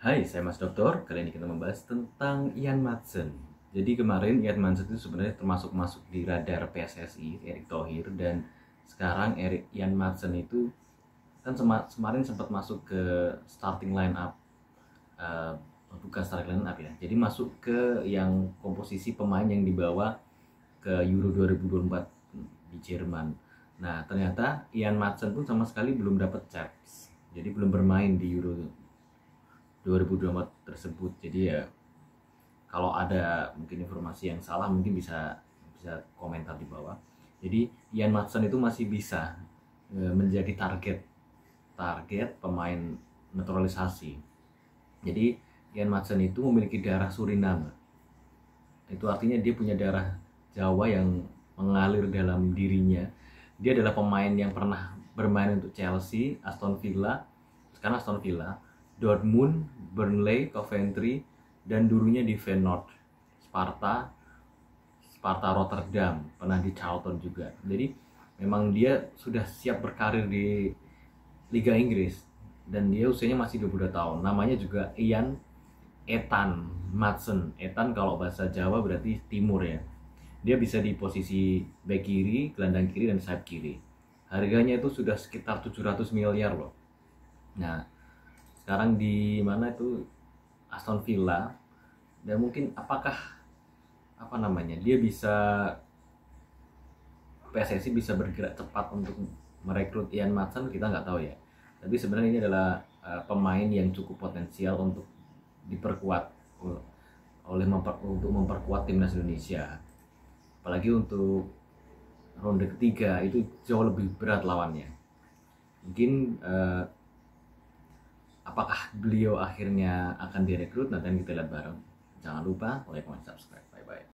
Hai, saya Mas Doktor. Kali ini kita membahas tentang Ian Madsen. Jadi kemarin Ian Madsen itu sebenarnya termasuk masuk di radar PSSI, Erick Thohir, dan sekarang Eric Ian Madsen itu kan kemarin sempat masuk ke starting line up uh, eh, bukan starting line up ya jadi masuk ke yang komposisi pemain yang dibawa ke Euro 2024 di Jerman nah ternyata Ian Madsen pun sama sekali belum dapat caps jadi belum bermain di Euro 2024 tersebut jadi ya kalau ada mungkin informasi yang salah mungkin bisa bisa komentar di bawah jadi Ian Matson itu masih bisa e, menjadi target target pemain naturalisasi jadi Ian Matson itu memiliki darah Suriname itu artinya dia punya darah Jawa yang mengalir dalam dirinya dia adalah pemain yang pernah bermain untuk Chelsea, Aston Villa, sekarang Aston Villa, Dortmund, Burnley, Coventry, dan dulunya di Feyenoord, Sparta, Sparta Rotterdam, pernah di Charlton juga. Jadi memang dia sudah siap berkarir di Liga Inggris dan dia usianya masih 22 tahun. Namanya juga Ian Ethan Madsen. Ethan kalau bahasa Jawa berarti timur ya. Dia bisa di posisi back kiri, gelandang kiri, dan sayap kiri. Harganya itu sudah sekitar 700 miliar loh. Nah, sekarang di mana itu Aston Villa dan mungkin apakah apa namanya dia bisa PSSI bisa bergerak cepat untuk merekrut Ian Matson kita nggak tahu ya tapi sebenarnya ini adalah eh, pemain yang cukup potensial untuk diperkuat oleh memper, untuk memperkuat timnas Indonesia apalagi untuk ronde ketiga itu jauh lebih berat lawannya mungkin uh, apakah beliau akhirnya akan direkrut nanti kita lihat bareng jangan lupa like comment subscribe bye bye